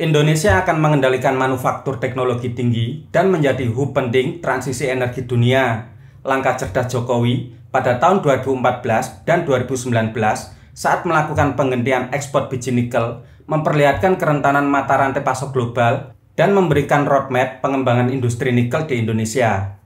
Indonesia akan mengendalikan manufaktur teknologi tinggi dan menjadi hub penting transisi energi dunia. Langkah cerdas Jokowi pada tahun 2014 dan 2019 saat melakukan penghentian ekspor biji nikel memperlihatkan kerentanan mata rantai pasok global dan memberikan roadmap pengembangan industri nikel di Indonesia.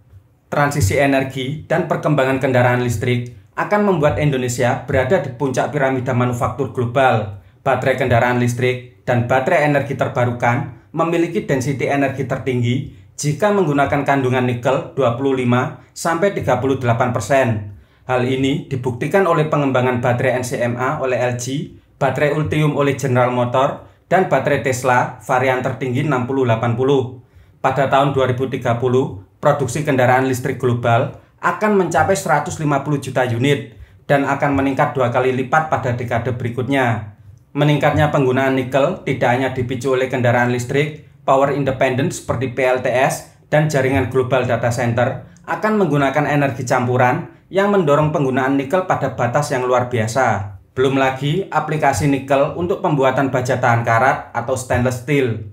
Transisi energi dan perkembangan kendaraan listrik akan membuat Indonesia berada di puncak piramida manufaktur global baterai kendaraan listrik, dan baterai energi terbarukan memiliki density energi tertinggi jika menggunakan kandungan nikel 25-38%. Hal ini dibuktikan oleh pengembangan baterai NCMA oleh LG, baterai Ultium oleh General Motor, dan baterai Tesla varian tertinggi 6080. Pada tahun 2030, produksi kendaraan listrik global akan mencapai 150 juta unit dan akan meningkat dua kali lipat pada dekade berikutnya. Meningkatnya penggunaan nikel tidak hanya dipicu oleh kendaraan listrik, power independent seperti PLTS, dan jaringan global data center akan menggunakan energi campuran yang mendorong penggunaan nikel pada batas yang luar biasa. Belum lagi aplikasi nikel untuk pembuatan baja tahan karat atau stainless steel.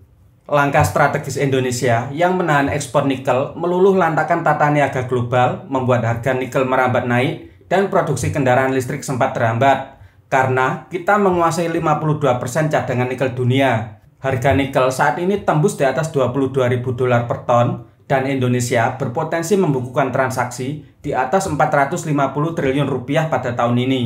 Langkah strategis Indonesia yang menahan ekspor nikel meluluh lantakan tata niaga global membuat harga nikel merambat naik dan produksi kendaraan listrik sempat terhambat karena kita menguasai 52% cadangan nikel dunia. Harga nikel saat ini tembus di atas 22.000 dolar per ton dan Indonesia berpotensi membukukan transaksi di atas 450 triliun rupiah pada tahun ini.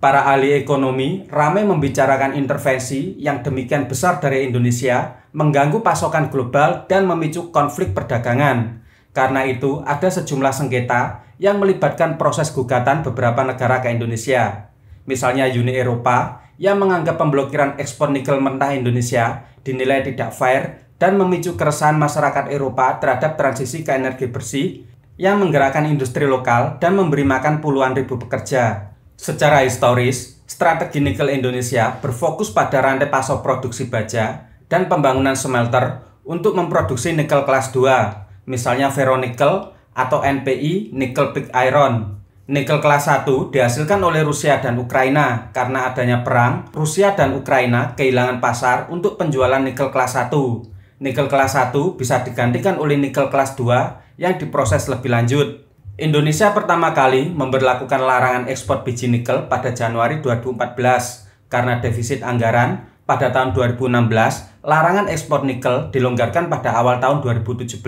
Para ahli ekonomi ramai membicarakan intervensi yang demikian besar dari Indonesia mengganggu pasokan global dan memicu konflik perdagangan. Karena itu, ada sejumlah sengketa yang melibatkan proses gugatan beberapa negara ke Indonesia misalnya Uni Eropa, yang menganggap pemblokiran ekspor nikel mentah Indonesia dinilai tidak fair dan memicu keresahan masyarakat Eropa terhadap transisi ke energi bersih yang menggerakkan industri lokal dan memberi makan puluhan ribu pekerja. Secara historis, strategi nikel Indonesia berfokus pada rantai pasok produksi baja dan pembangunan smelter untuk memproduksi nikel kelas 2, misalnya ferronikel atau NPI nikel pig iron. Nikel kelas 1 dihasilkan oleh Rusia dan Ukraina karena adanya perang, Rusia dan Ukraina kehilangan pasar untuk penjualan nikel kelas 1. Nikel kelas 1 bisa digantikan oleh nikel kelas 2 yang diproses lebih lanjut. Indonesia pertama kali memberlakukan larangan ekspor biji nikel pada Januari 2014 karena defisit anggaran pada tahun 2016, larangan ekspor nikel dilonggarkan pada awal tahun 2017.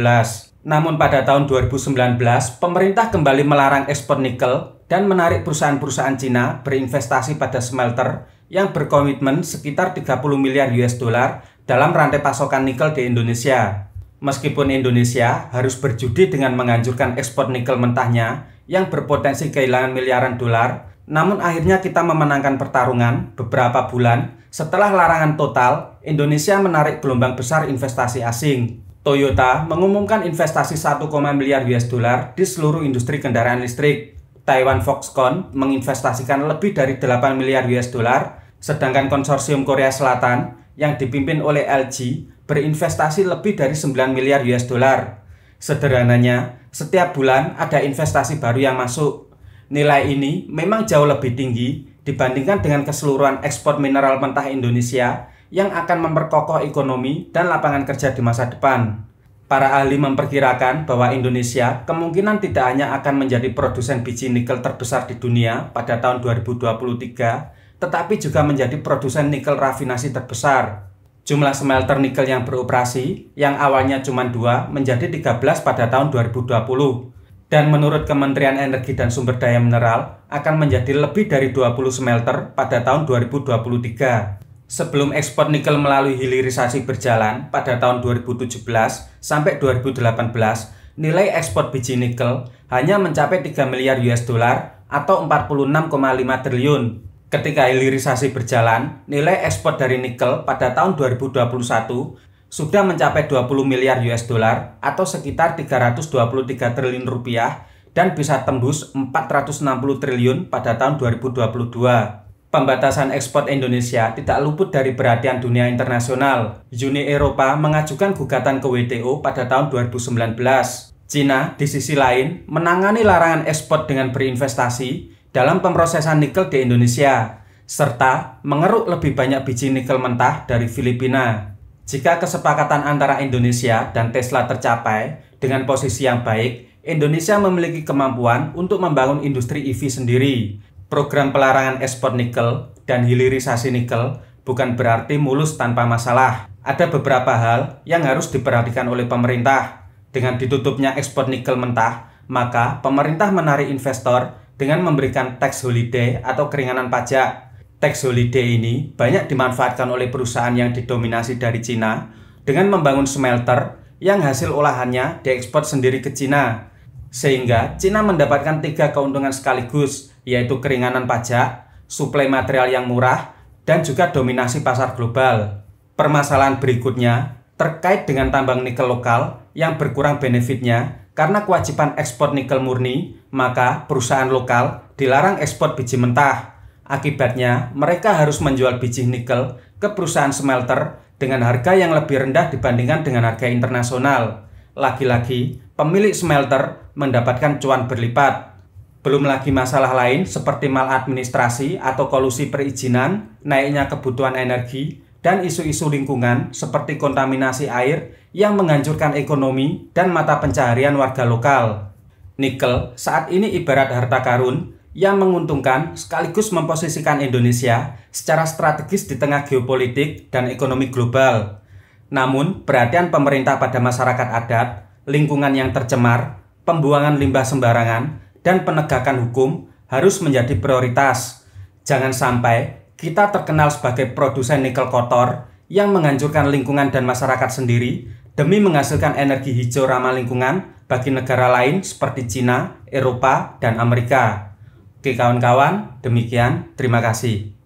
Namun pada tahun 2019, pemerintah kembali melarang ekspor nikel dan menarik perusahaan-perusahaan Cina berinvestasi pada smelter yang berkomitmen sekitar 30 miliar US dollar dalam rantai pasokan nikel di Indonesia. Meskipun Indonesia harus berjudi dengan menganjurkan ekspor nikel mentahnya yang berpotensi kehilangan miliaran dolar, namun akhirnya kita memenangkan pertarungan beberapa bulan setelah larangan total, Indonesia menarik gelombang besar investasi asing. Toyota mengumumkan investasi 1, miliar US dollar di seluruh industri kendaraan listrik. Taiwan Foxconn menginvestasikan lebih dari 8 miliar US dollar, sedangkan konsorsium Korea Selatan yang dipimpin oleh LG berinvestasi lebih dari 9 miliar US dollar. Sederhananya, setiap bulan ada investasi baru yang masuk, Nilai ini memang jauh lebih tinggi dibandingkan dengan keseluruhan ekspor mineral mentah Indonesia yang akan memperkokoh ekonomi dan lapangan kerja di masa depan. Para ahli memperkirakan bahwa Indonesia kemungkinan tidak hanya akan menjadi produsen biji nikel terbesar di dunia pada tahun 2023, tetapi juga menjadi produsen nikel rafinasi terbesar. Jumlah smelter nikel yang beroperasi, yang awalnya cuma dua, menjadi 13 pada tahun 2020 dan menurut Kementerian Energi dan Sumber Daya Mineral akan menjadi lebih dari 20 smelter pada tahun 2023. Sebelum ekspor nikel melalui hilirisasi berjalan pada tahun 2017 sampai 2018, nilai ekspor biji nikel hanya mencapai 3 miliar US dollar atau 46,5 triliun. Ketika hilirisasi berjalan, nilai ekspor dari nikel pada tahun 2021 sudah mencapai 20 miliar US dollar atau sekitar 323 triliun rupiah dan bisa tembus 460 triliun pada tahun 2022. Pembatasan ekspor Indonesia tidak luput dari perhatian dunia internasional. Uni Eropa mengajukan gugatan ke WTO pada tahun 2019. Cina, di sisi lain, menangani larangan ekspor dengan berinvestasi dalam pemrosesan nikel di Indonesia, serta mengeruk lebih banyak biji nikel mentah dari Filipina. Jika kesepakatan antara Indonesia dan Tesla tercapai dengan posisi yang baik, Indonesia memiliki kemampuan untuk membangun industri EV sendiri. Program pelarangan ekspor nikel dan hilirisasi nikel bukan berarti mulus tanpa masalah. Ada beberapa hal yang harus diperhatikan oleh pemerintah. Dengan ditutupnya ekspor nikel mentah, maka pemerintah menarik investor dengan memberikan tax holiday atau keringanan pajak tax holiday ini banyak dimanfaatkan oleh perusahaan yang didominasi dari Cina dengan membangun smelter yang hasil olahannya diekspor sendiri ke Cina. Sehingga Cina mendapatkan tiga keuntungan sekaligus, yaitu keringanan pajak, suplai material yang murah, dan juga dominasi pasar global. Permasalahan berikutnya terkait dengan tambang nikel lokal yang berkurang benefitnya karena kewajiban ekspor nikel murni, maka perusahaan lokal dilarang ekspor biji mentah. Akibatnya, mereka harus menjual biji nikel ke perusahaan smelter dengan harga yang lebih rendah dibandingkan dengan harga internasional. Lagi-lagi, pemilik smelter mendapatkan cuan berlipat. Belum lagi masalah lain seperti maladministrasi atau kolusi perizinan, naiknya kebutuhan energi, dan isu-isu lingkungan seperti kontaminasi air yang menghancurkan ekonomi dan mata pencaharian warga lokal. Nikel saat ini ibarat harta karun yang menguntungkan sekaligus memposisikan Indonesia secara strategis di tengah geopolitik dan ekonomi global. Namun, perhatian pemerintah pada masyarakat adat, lingkungan yang tercemar, pembuangan limbah sembarangan, dan penegakan hukum harus menjadi prioritas. Jangan sampai kita terkenal sebagai produsen nikel kotor yang menghancurkan lingkungan dan masyarakat sendiri demi menghasilkan energi hijau ramah lingkungan bagi negara lain seperti Cina, Eropa, dan Amerika. Oke kawan-kawan, demikian. Terima kasih.